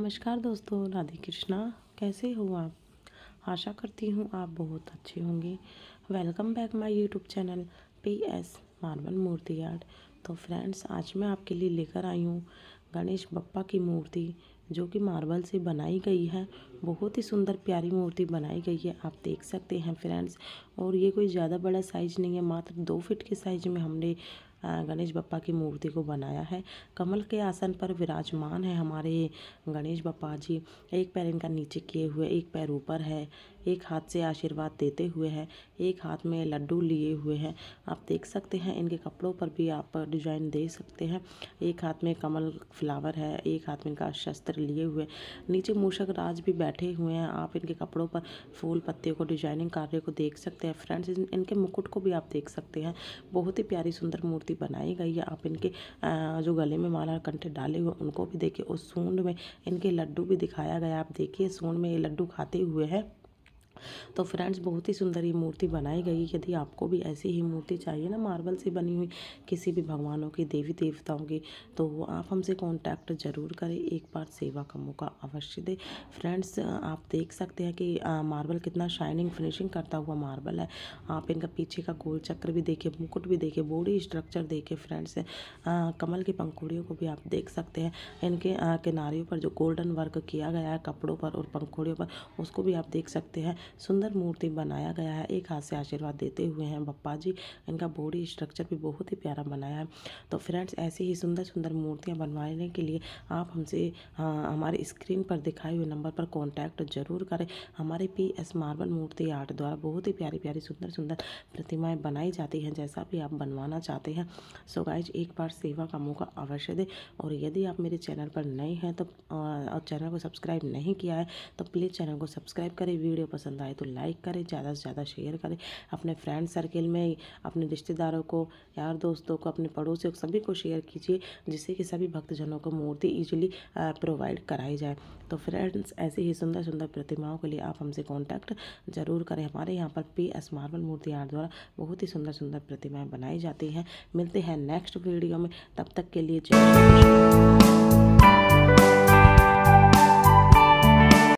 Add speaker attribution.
Speaker 1: नमस्कार दोस्तों राधे कृष्णा कैसे हो आप आशा करती हूँ आप बहुत अच्छे होंगे welcome back my YouTube channel P S marble Murti art तो फ्रेंड्स आज मैं आपके लिए लेकर आई हूँ गणेश बप्पा की मूर्ति जो कि मार्बल से बनाई गई है बहुत ही सुंदर प्यारी मूर्ति बनाई गई है आप देख सकते हैं फ्रेंड्स और ये कोई ज़्यादा बड़ा साइज़ नहीं है मात्र दो फिट के साइज़ में हमने गणेश बप्पा की मूर्ति को बनाया है कमल के आसन पर विराजमान है हमारे गणेश बप्पा जी एक पैर इनका नीचे किए हुए एक पैर ऊपर है एक हाथ से आशीर्वाद देते हुए हैं एक हाथ में लड्डू लिए हुए हैं आप देख सकते हैं इनके कपड़ों पर भी आप डिजाइन दे सकते हैं एक हाथ में कमल फ्लावर है एक हाथ में इनका शस्त्र लिए हुए नीचे मूषक राज भी बैठे हुए हैं आप इनके कपड़ों पर फूल पत्तियों को डिजाइनिंग कार्य को देख सकते हैं फ्रेंड्स इनके मुकुट को भी आप देख सकते हैं बहुत ही प्यारी सुंदर मूर्ति आकृति बनाई गई है आप इनके जो गले में माला कंठे डाले हुए उनको भी देखिए और सूंड में इनके लड्डू भी दिखाया गया आप देखिए सूंड में ये लड्डू खाते हुए हैं तो फ्रेंड्स बहुत ही सुंदर ये मूर्ति बनाई गई यदि आपको भी ऐसी ही मूर्ति चाहिए ना मार्बल से बनी हुई किसी भी भगवानों की देवी देवताओं की तो आप हमसे कॉन्टैक्ट ज़रूर करें एक बार सेवा का मौका अवश्य दें फ्रेंड्स आप देख सकते हैं कि मार्बल कितना शाइनिंग फिनिशिंग करता हुआ मार्बल है आप इनका पीछे का गोल चक्र भी देखें मुकुट भी देखे बॉडी स्ट्रक्चर देखें फ्रेंड्स कमल की पंखुड़ियों को भी आप देख सकते हैं इनके किनारियों पर जो गोल्डन वर्क किया गया है कपड़ों पर और पंखुड़ियों पर उसको भी आप देख सकते हैं सुंदर मूर्ति बनाया गया है एक हाथ से आशीर्वाद देते हुए हैं बप्पा जी इनका बॉडी स्ट्रक्चर भी बहुत ही प्यारा बनाया है तो फ्रेंड्स ऐसी ही सुंदर सुंदर मूर्तियाँ बनवाने के लिए आप हमसे हाँ, हमारे स्क्रीन पर दिखाए हुए नंबर पर कॉन्टैक्ट जरूर करें हमारे P S marble Murti art द्वारा बहुत ही प्यारी प्यारी सुंदर सुंदर प्रतिमाएँ बनाई जाती हैं जैसा भी आप बनवाना चाहते हैं सो गाइज एक बार सेवा का मौका अवश्य दें और यदि आप मेरे चैनल पर नए हैं तो और चैनल को सब्सक्राइब नहीं किया है तो प्लीज़ चैनल को सब्सक्राइब करें वीडियो पसंद पसंद आए तो लाइक करें ज़्यादा से ज़्यादा शेयर करें अपने फ्रेंड सर्किल में अपने रिश्तेदारों को यार दोस्तों को अपने पड़ोसियों को सभी को शेयर कीजिए जिससे कि सभी भक्तजनों को मूर्ति ईजिली प्रोवाइड कराई जाए तो फ्रेंड्स ऐसी ही सुंदर सुंदर प्रतिमाओं के लिए आप हमसे कॉन्टैक्ट ज़रूर करें हमारे यहाँ पर P S marble Murti art द्वारा बहुत ही सुंदर सुंदर प्रतिमाएँ बनाई जाती हैं मिलते हैं नेक्स्ट वीडियो में तब तक के लिए जय